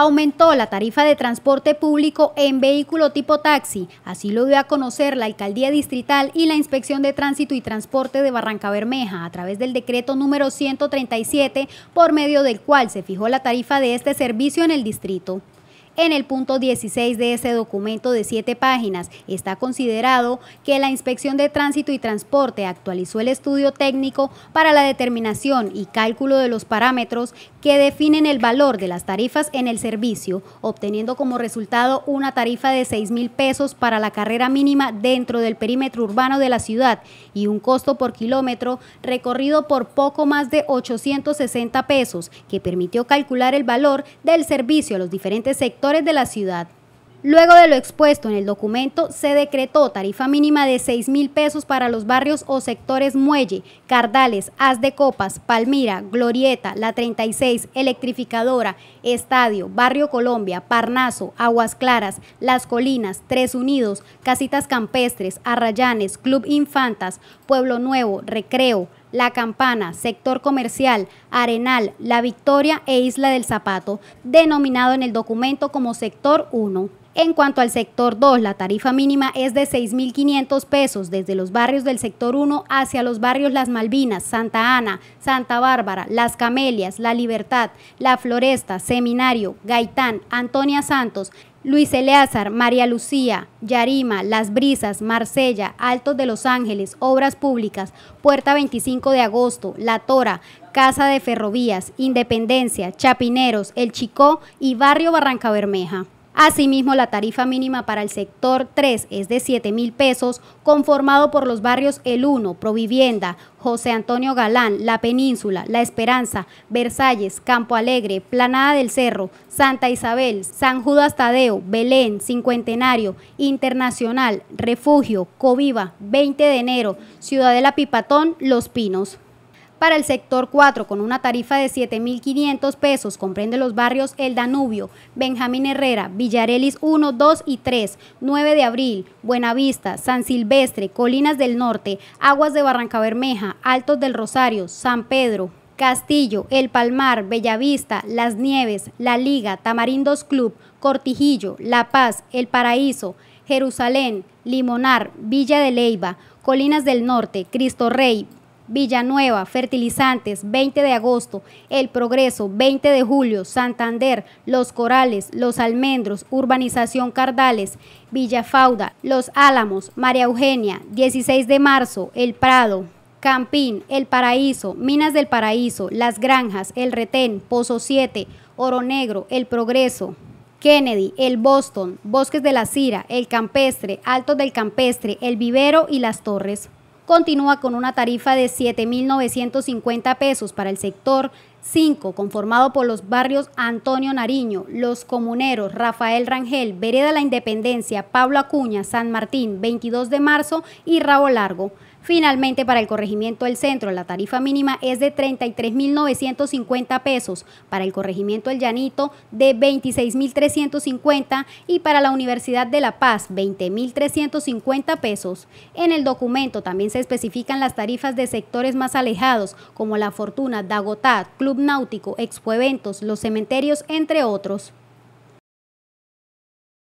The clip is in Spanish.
aumentó la tarifa de transporte público en vehículo tipo taxi. Así lo dio a conocer la Alcaldía Distrital y la Inspección de Tránsito y Transporte de Barranca Bermeja a través del decreto número 137, por medio del cual se fijó la tarifa de este servicio en el distrito en el punto 16 de ese documento de siete páginas. Está considerado que la Inspección de Tránsito y Transporte actualizó el estudio técnico para la determinación y cálculo de los parámetros que definen el valor de las tarifas en el servicio, obteniendo como resultado una tarifa de 6 mil pesos para la carrera mínima dentro del perímetro urbano de la ciudad y un costo por kilómetro recorrido por poco más de 860 pesos, que permitió calcular el valor del servicio a los diferentes sectores de la ciudad. Luego de lo expuesto en el documento, se decretó tarifa mínima de 6 mil pesos para los barrios o sectores Muelle, Cardales, haz de Copas, Palmira, Glorieta, La 36, Electrificadora, Estadio, Barrio Colombia, Parnaso, Aguas Claras, Las Colinas, Tres Unidos, Casitas Campestres, Arrayanes, Club Infantas, Pueblo Nuevo, Recreo, la Campana, Sector Comercial, Arenal, La Victoria e Isla del Zapato, denominado en el documento como Sector 1. En cuanto al sector 2, la tarifa mínima es de 6.500 pesos desde los barrios del sector 1 hacia los barrios Las Malvinas, Santa Ana, Santa Bárbara, Las Camelias, La Libertad, La Floresta, Seminario, Gaitán, Antonia Santos, Luis Eleazar, María Lucía, Yarima, Las Brisas, Marsella, Altos de Los Ángeles, Obras Públicas, Puerta 25 de Agosto, La Tora, Casa de Ferrovías, Independencia, Chapineros, El Chicó y Barrio Barranca Bermeja. Asimismo, la tarifa mínima para el sector 3 es de 7 mil pesos, conformado por los barrios El 1, Provivienda, José Antonio Galán, La Península, La Esperanza, Versalles, Campo Alegre, Planada del Cerro, Santa Isabel, San Judas Tadeo, Belén, Cincuentenario, Internacional, Refugio, Coviva, 20 de enero, Ciudadela Pipatón, Los Pinos. Para el sector 4, con una tarifa de 7.500 pesos, comprende los barrios El Danubio, Benjamín Herrera, Villarelis 1, 2 y 3, 9 de abril, Buenavista, San Silvestre, Colinas del Norte, Aguas de Barranca Bermeja, Altos del Rosario, San Pedro, Castillo, El Palmar, Bellavista, Las Nieves, La Liga, Tamarindos Club, Cortijillo, La Paz, El Paraíso, Jerusalén, Limonar, Villa de Leiva, Colinas del Norte, Cristo Rey, Villanueva, Fertilizantes, 20 de agosto, El Progreso, 20 de julio, Santander, Los Corales, Los Almendros, Urbanización Cardales, Villafauda, Los Álamos, María Eugenia, 16 de marzo, El Prado, Campín, El Paraíso, Minas del Paraíso, Las Granjas, El Retén, Pozo 7, Oro Negro, El Progreso, Kennedy, El Boston, Bosques de la Cira, El Campestre, Altos del Campestre, El Vivero y Las Torres continúa con una tarifa de 7.950 pesos para el sector 5, conformado por los barrios Antonio Nariño, Los Comuneros, Rafael Rangel, Vereda La Independencia, Pablo Acuña, San Martín, 22 de marzo y Rabo Largo. Finalmente, para el corregimiento del centro, la tarifa mínima es de 33.950 pesos, para el corregimiento del Llanito de 26.350 y para la Universidad de La Paz 20.350 pesos. En el documento también se especifican las tarifas de sectores más alejados, como La Fortuna, Dagotá, Club Club Náutico, Expo Eventos, los cementerios, entre otros.